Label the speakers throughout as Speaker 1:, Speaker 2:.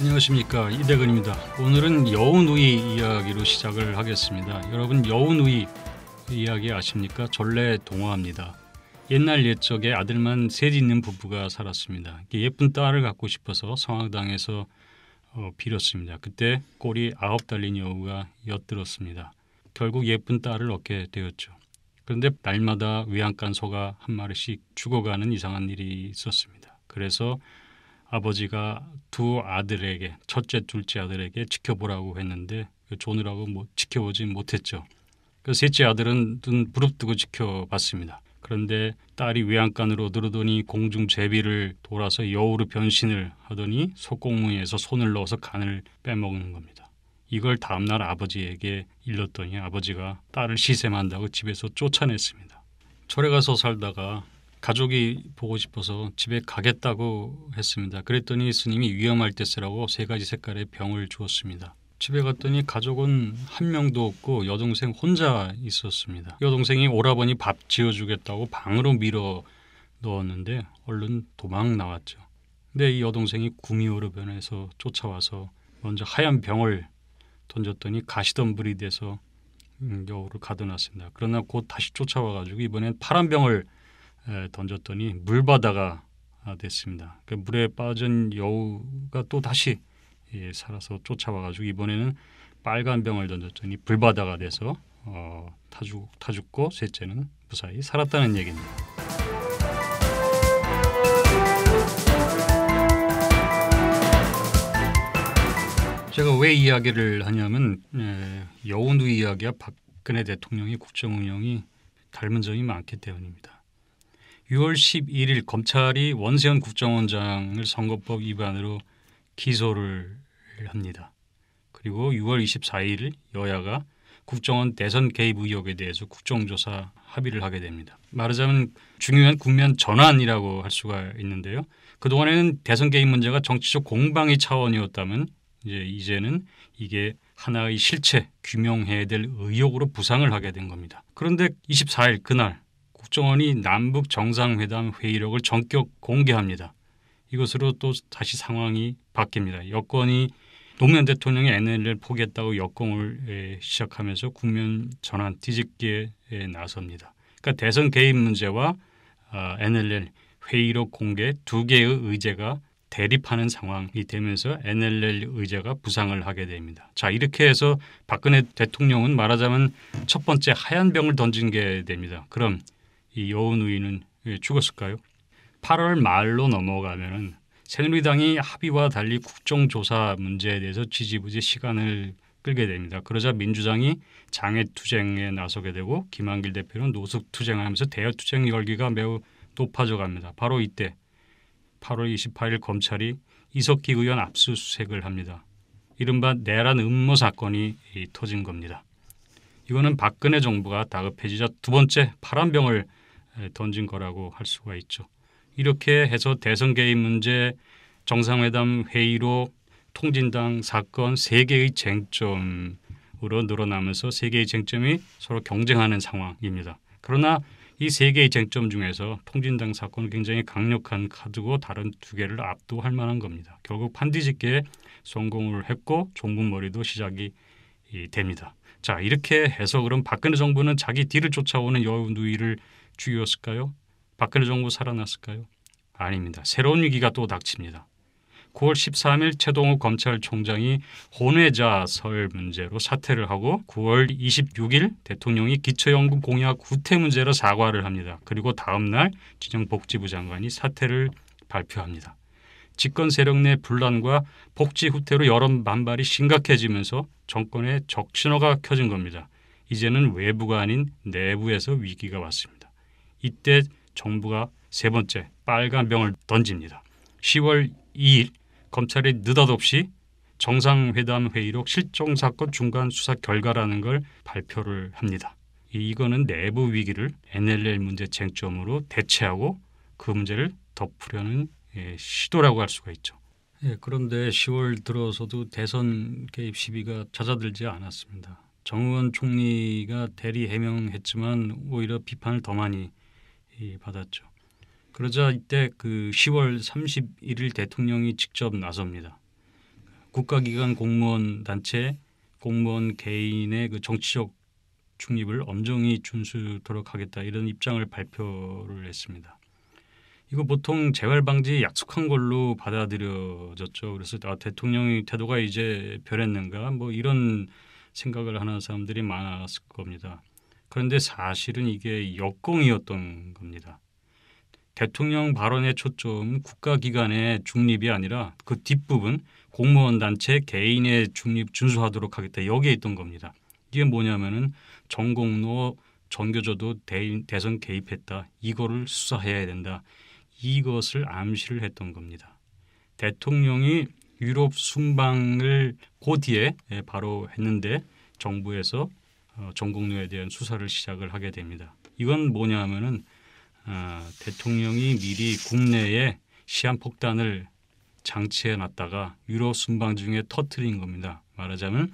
Speaker 1: 안녕하십니까 이대근입니다. 오늘은 여우이 이야기로 시작을 하겠습니다. 여러분 여우이 이야기 아십니까? 전래 동화입니다. 옛날 옛적에 아들만 셋 있는 부부가 살았습니다. 예쁜 딸을 갖고 싶어서 성악당에서 어, 빌었습니다. 그때 꼬리 아홉 달린 여우가 엿들었습니다. 결국 예쁜 딸을 얻게 되었죠. 그런데 날마다 외양간 소가 한 마리씩 죽어가는 이상한 일이 있었습니다. 그래서 아버지가 두 아들에게 첫째 둘째 아들에게 지켜보라고 했는데 조느라고 그 뭐 지켜보지 못했죠. 그 셋째 아들은 눈 부릅뜨고 지켜봤습니다. 그런데 딸이 외양간으로 들어더니 공중 제비를 돌아서 여우로 변신을 하더니 속공무에서 손을 넣어서 간을 빼먹는 겁니다. 이걸 다음날 아버지에게 일렀더니 아버지가 딸을 시샘한다고 집에서 쫓아냈습니다. 철에 가서 살다가 가족이 보고 싶어서 집에 가겠다고 했습니다. 그랬더니 스님이 위험할 때 쓰라고 세 가지 색깔의 병을 주었습니다. 집에 갔더니 가족은 한 명도 없고 여동생 혼자 있었습니다. 여동생이 오라버니 밥 지어주겠다고 방으로 밀어 넣었는데 얼른 도망 나왔죠. 근데 이 여동생이 구미호로 변해서 쫓아와서 먼저 하얀 병을 던졌더니 가시덤불이 돼서 여우를 음, 가둬놨습니다. 그러나 곧 다시 쫓아와가지고 이번엔 파란 병을 던졌더니 물바다가 아, 됐습니다. 그 물에 빠진 여우가 또 다시 예, 살아서 쫓아와가지고 이번에는 빨간 병을 던졌더니 불바다가 돼서 어, 타죽 타죽고 셋째는 무사히 살았다는 얘기입니다. 제가 왜 이야기를 하냐면 예, 여우누이 야기와 박근혜 대통령의 국정 운영이 닮은 점이 많기 때문입니다. 6월 11일 검찰이 원세현 국정원장을 선거법 위반으로 기소를 합니다. 그리고 6월 24일 여야가 국정원 대선 개입 의혹에 대해서 국정조사 합의를 하게 됩니다. 말하자면 중요한 국면 전환이라고 할 수가 있는데요. 그동안에는 대선 개입 문제가 정치적 공방의 차원이었다면 이제 이제는 이게 하나의 실체 규명해야 될 의혹으로 부상을 하게 된 겁니다. 그런데 24일 그날 국정원이 남북 정상회담 회의록을 전격 공개합니다. 이것으로 또 다시 상황이 바뀝니다. 여권이 노무현 대통령이 NLL 포기했다고 역공을 시작하면서 국면 전환 뒤집기에 나섭니다. 그러니까 대선 개입 문제와 아, NLL 회의록 공개 두 개의 의제가 대립하는 상황이 되면서 NLL 의제가 부상을 하게 됩니다. 자 이렇게 해서 박근혜 대통령은 말하자면 첫 번째 하얀 병을 던진 게 됩니다. 그럼 이 여운 우이는 예, 죽었을까요? 8월 말로 넘어가면은 새누리당이 합의와 달리 국정조사 문제에 대해서 지지부지 시간을 끌게 됩니다. 그러자 민주당이 장외투쟁에 나서게 되고 김한길 대표는 노숙투쟁을 하면서 대여투쟁 열기가 매우 높아져 갑니다. 바로 이때 8월 28일 검찰이 이석기 의원 압수수색을 합니다. 이른바 내란 음모 사건이 터진 겁니다. 이거는 박근혜 정부가 다급해지자 두 번째 파란병을 예, 던진 거라고 할 수가 있죠. 이렇게 해서 대선 개입 문제 정상회담 회의로 통진당 사건 세 개의 쟁점으로 늘어나면서 세 개의 쟁점이 서로 경쟁하는 상황입니다. 그러나 이 세 개의 쟁점 중에서 통진당 사건은 굉장히 강력한 카드고 다른 두 개를 압도할 만한 겁니다. 결국 판디집게 성공을 했고 종군머리도 시작이 됩니다. 자 이렇게 해서 그럼 박근혜 정부는 자기 뒤를 쫓아오는 여우누이를 주요였을까요? 박근혜 정부 살아났을까요? 아닙니다. 새로운 위기가 또 닥칩니다. 9월 13일 최동호 검찰총장이 혼외자 설 문제로 사퇴를 하고 9월 26일 대통령이 기초연금 공약 구태 문제로 사과를 합니다. 그리고 다음 날 진영복지부 장관이 사퇴를 발표합니다. 집권 세력 내 분란과 복지 후퇴로 여론 반발이 심각해지면서 정권의 적신호가 켜진 겁니다. 이제는 외부가 아닌 내부에서 위기가 왔습니다. 이때 정부가 세 번째 빨간 병을 던집니다. 10월 2일 검찰이 느닷없이 정상회담 회의록 실종 사건 중간 수사 결과라는 걸 발표를 합니다. 이거는 내부 위기를 NLL 문제 쟁점으로 대체하고 그 문제를 덮으려는 예, 시도라고 할 수가 있죠. 예, 그런데 10월 들어서도 대선 개입 시비가 찾아들지 않았습니다. 정의원 총리가 대리 해명했지만 오히려 비판을 더 많이 예, 받았죠. 그러자 이때 그 10월 31일 대통령이 직접 나섭니다. 국가기관 공무원 단체 공무원 개인의 그 정치적 중립을 엄정히 준수하도록 하겠다 이런 입장을 발표를 했습니다. 이거 보통 재활 방지 약속한 걸로 받아들여졌죠. 그래서 아, 대통령의 태도가 이제 변했는가 뭐 이런 생각을 하는 사람들이 많았을 겁니다. 그런데 사실은 이게 역공이었던 겁니다. 대통령 발언의 초점 국가기관의 중립이 아니라 그 뒷부분 공무원 단체 개인의 중립 준수하도록 하겠다 여기에 있던 겁니다. 이게 뭐냐면은 전공로 전교조도 대, 선 개입했다 이거를 수사해야 된다 이것을 암시를 했던 겁니다. 대통령이 유럽 순방을 고 뒤에 예, 바로 했는데 정부에서 전공료에 어, 대한 수사를 시작을 하게 됩니다. 이건 뭐냐 하면은 어, 대통령이 미리 국내에 시한폭탄을 장치해 놨다가 유럽 순방 중에 터트린 겁니다. 말하자면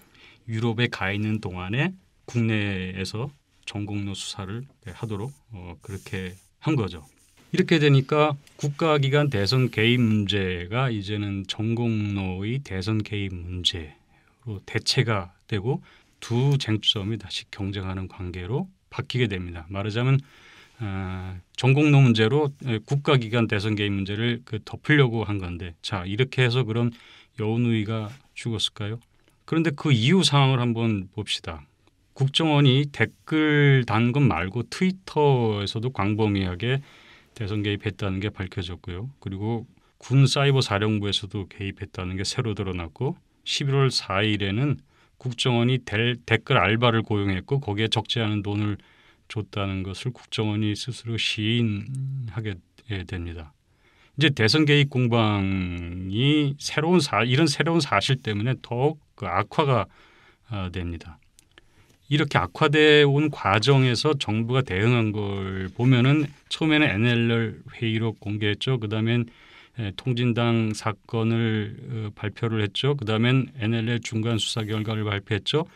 Speaker 1: 유럽에 가 있는 동안에 국내에서 전공로 수사를 하도록 어, 그렇게 한 거죠. 이렇게 되니까 국가기관 대선 개입 문제가 이제는 전공로의 대선 개입 문제로 대체가 되고 두 쟁점이 다시 경쟁하는 관계로 바뀌게 됩니다. 말하자면 어, 전공로 문제로 국가기관 대선 개입 문제를 그 덮으려고 한 건데 자 이렇게 해서 그럼 여운우위가 죽었을까요? 그런데 그 이후 상황을 한번 봅시다. 국정원이 댓글 단것 말고 트위터에서도 광범위하게 대선 개입했다는 게 밝혀졌고요. 그리고 군 사이버 사령부에서도 개입했다는 게 새로 드러났고 11월 4일에는 국정원이 델, 댓글 알바를 고용했고 거기에 적지 않은 돈을 줬다는 것을 국정원이 스스로 시인하게 예, 됩니다. 이제 대선 개입 공방이 새로운 사, 이런 새로운 사실 때문에 더욱 그 악화가 어, 됩니다. 이렇게 악화되어 온 과정에서 정부가 대응한 걸 보면은 처음에는 NLL 회의록 공개했죠. 그다음엔 예, 통진당 사건을 어, 발표를 했죠. 그다음엔 NLL 중간 수사 결과를 발표했죠.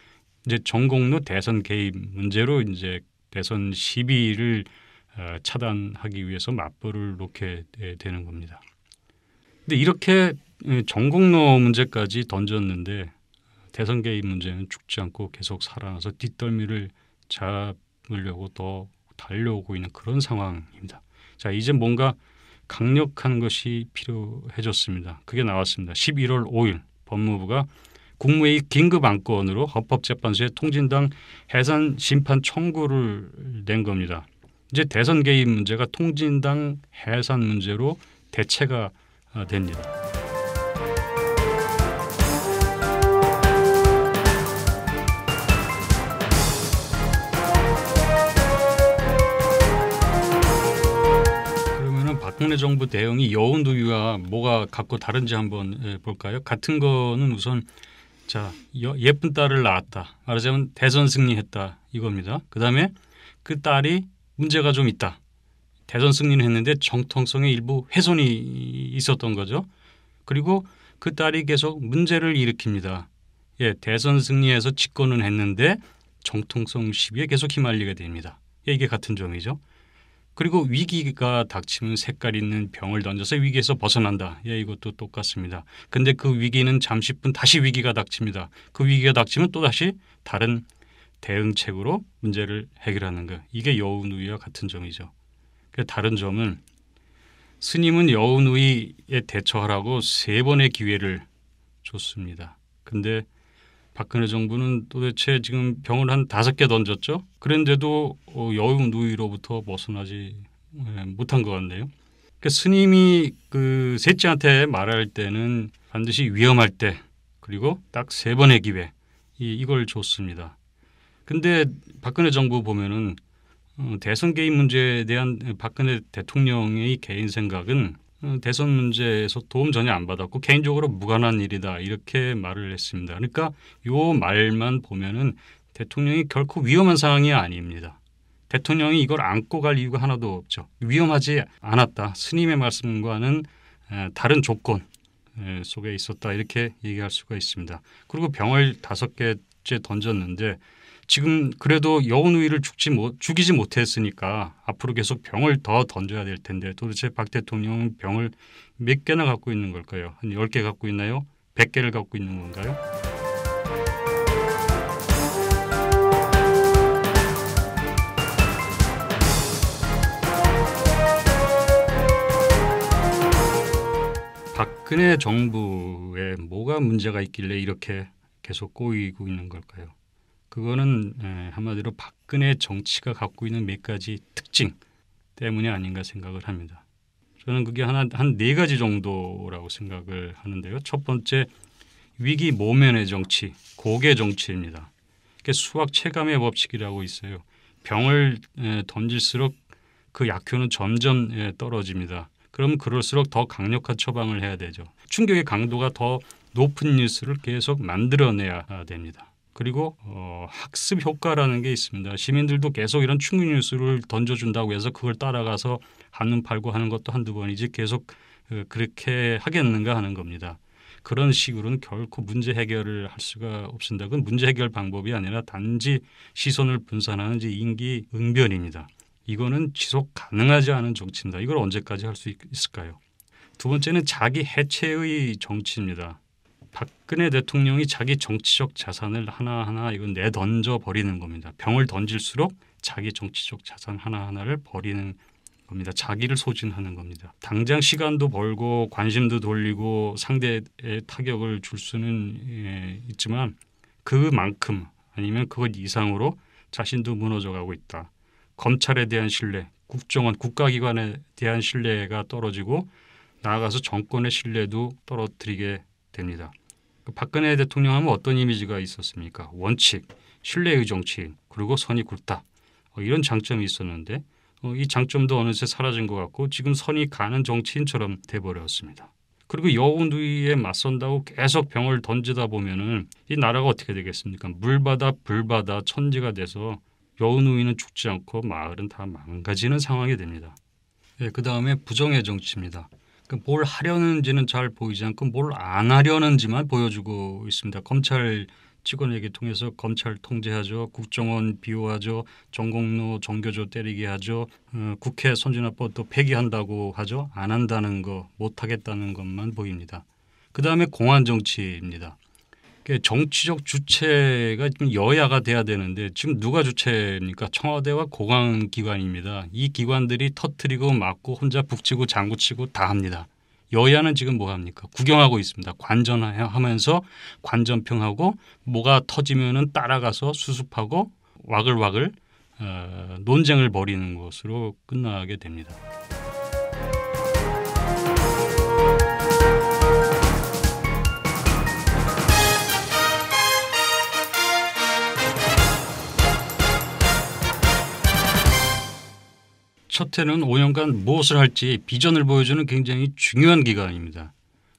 Speaker 1: 이제 전공로 대선 개입 문제로 이제 대선 시비를 어, 차단하기 위해서 맞불을 놓게 되는 겁니다. 근데 이렇게 예, 전공로 문제까지 던졌는데 대선 개입 문제는 죽지 않고 계속 살아나서 뒷덜미를 잡으려고 더 달려오고 있는 그런 상황입니다. 자, 이제 뭔가 강력한 것이 필요해졌습니다. 그게 나왔습니다. 11월 5일 법무부가 국무회의 긴급 안건으로 헌법재판소에 통진당 해산 심판 청구를 낸 겁니다. 이제 대선 개입 문제가 통진당 해산 문제로 대체가 아, 됩니다. 박근혜 정부 대응이 여운두기가 뭐가 갖고 다른지 한번 예, 볼까요? 같은 거는 우선 자 예쁜 딸을 낳았다 말하자면 대선 승리했다 이겁니다. 그 다음에 그 딸이 문제가 좀 있다. 대선 승리는 했는데 정통성의 일부 훼손이 있었던 거죠. 그리고 그 딸이 계속 문제를 일으킵니다. 예, 대선 승리해서 집권은 했는데 정통성 시비에 계속 휘말리게 됩니다. 예, 이게 같은 점이죠. 그리고 위기가 닥치는 색깔 있는 병을 던져서 위기에서 벗어난다. 예, 이것도 똑같습니다. 근데 그 위기는 잠시뿐 다시 위기가 닥칩니다. 그 위기가 닥치면 또 다시 다른 대응책으로 문제를 해결하는 것. 이게 여우누와 같은 점이죠. 그 다른 점은 스님은 여우누에 대처하라고 세 번의 기회를 줬습니다. 근데 박근혜 정부는 도대체 지금 병을 한 다섯 개 던졌죠. 그런데도 어, 여유 누이로부터 벗어나지 예, 못한 것 같네요. 그러니까 스님이 그 셋째한테 말할 때는 반드시 위험할 때 그리고 딱 세 번의 기회 이걸 줬습니다. 근데 박근혜 정부 보면은 어, 대선 개입 문제에 대한 박근혜 대통령의 개인 생각은 어, 대선 문제에서 도움 전혀 안 받았고 개인적으로 무관한 일이다 이렇게 말을 했습니다. 그러니까 요 말만 보면은 대통령이 결코 위험한 상황이 아닙니다. 대통령이 이걸 안고 갈 이유가 하나도 없죠. 위험하지 않았다. 스님의 말씀과는 다른 조건 속에 있었다 이렇게 얘기할 수가 있습니다. 그리고 병을 다섯 개째 던졌는데 지금 그래도 여운우위를 죽지 못, 죽이지 못했으니까 앞으로 계속 병을 더 던져야 될 텐데 도대체 박 대통령은 병을 몇 개나 갖고 있는 걸까요? 한열개 갖고 있나요? 백개를 갖고 있는 건가요? 박근혜 정부에 뭐가 문제가 있길래 이렇게 계속 꼬이고 있는 걸까요? 그거는 예, 한마디로 박근혜 정치가 갖고 있는 몇 가지 특징 때문이 아닌가 생각을 합니다. 저는 그게 하나 한 네 가지 정도라고 생각을 하는데요. 첫 번째 위기 모면의 정치, 고개 정치입니다. 그게 수학 체감의 법칙이라고 있어요. 병을 예, 던질수록 그 약효는 점점 예, 떨어집니다. 그럼 그럴수록 더 강력한 처방을 해야 되죠. 충격의 강도가 더 높은 뉴스를 계속 만들어내야 됩니다. 그리고 어, 학습 효과라는 게 있습니다. 시민들도 계속 이런 충격 뉴스를 던져준다고 해서 그걸 따라가서 한눈 팔고 하는 것도 한두 번이지 계속 어, 그렇게 하겠는가 하는 겁니다. 그런 식으로는 결코 문제 해결을 할 수가 없습니다. 그건 문제 해결 방법이 아니라 단지 시선을 분산하는 인기 응변입니다. 이거는 지속 가능하지 않은 정치입니다. 이걸 언제까지 할 수 있을까요? 두 번째는 자기 해체의 정치입니다. 박근혜 대통령이 자기 정치적 자산을 하나하나 이건 내던져 버리는 겁니다. 병을 던질수록 자기 정치적 자산 하나하나를 버리는 겁니다. 자기를 소진하는 겁니다. 당장 시간도 벌고 관심도 돌리고 상대의 타격을 줄 수는 예, 있지만 그만큼 아니면 그것 이상으로 자신도 무너져 가고 있다. 검찰에 대한 신뢰, 국정원 국가기관에 대한 신뢰가 떨어지고 나아가서 정권의 신뢰도 떨어뜨리게 됩니다. 그 박근혜 대통령 하면 어떤 이미지가 있었습니까? 원칙, 신뢰의 정치인, 그리고 선이 굵다. 어, 이런 장점이 있었는데 어, 이 장점도 어느새 사라진 것 같고 지금 선이 가는 정치인처럼 돼버렸습니다. 그리고 여우누이에 맞선다고 계속 병을 던지다 보면은 이 나라가 어떻게 되겠습니까? 물바다 불바다 천지가 돼서 여우누는 죽지 않고 마을은 다 망가지는 상황이 됩니다. 예, 그 다음에 부정의 정치입니다. 그 뭘 하려는지는 잘 보이지 않고 뭘 안 하려는지만 보여주고 있습니다. 검찰 직원에게 통해서 검찰 통제하죠. 국정원 비호하죠. 전공로 정교조 때리게 하죠. 어, 국회 선진화법 또 폐기한다고 하죠. 안 한다는 거, 못 하겠다는 것만 보입니다. 그 다음에 공안 정치입니다. 그 정치적 주체가 지금 여야가 돼야 되는데 지금 누가 주체입니까? 청와대와 고강 기관입니다. 이 기관들이 터트리고 막고 혼자 북치고 장구치고 다 합니다. 여야는 지금 뭐 합니까? 구경하고 있습니다. 관전하면서 관전평하고 뭐가 터지면은 따라가서 수습하고 와글와글 어, 논쟁을 벌이는 것으로 끝나게 됩니다. 첫 해는 5년간 무엇을 할지 비전을 보여주는 굉장히 중요한 기간입니다.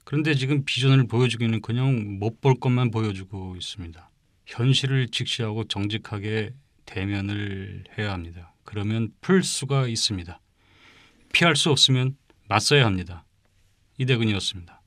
Speaker 1: 그런데 지금 비전을 보여주기는 그냥 못 볼 것만 보여주고 있습니다. 현실을 직시하고 정직하게 대면을 해야 합니다. 그러면 풀 수가 있습니다. 피할 수 없으면 맞서야 합니다. 이대근이었습니다.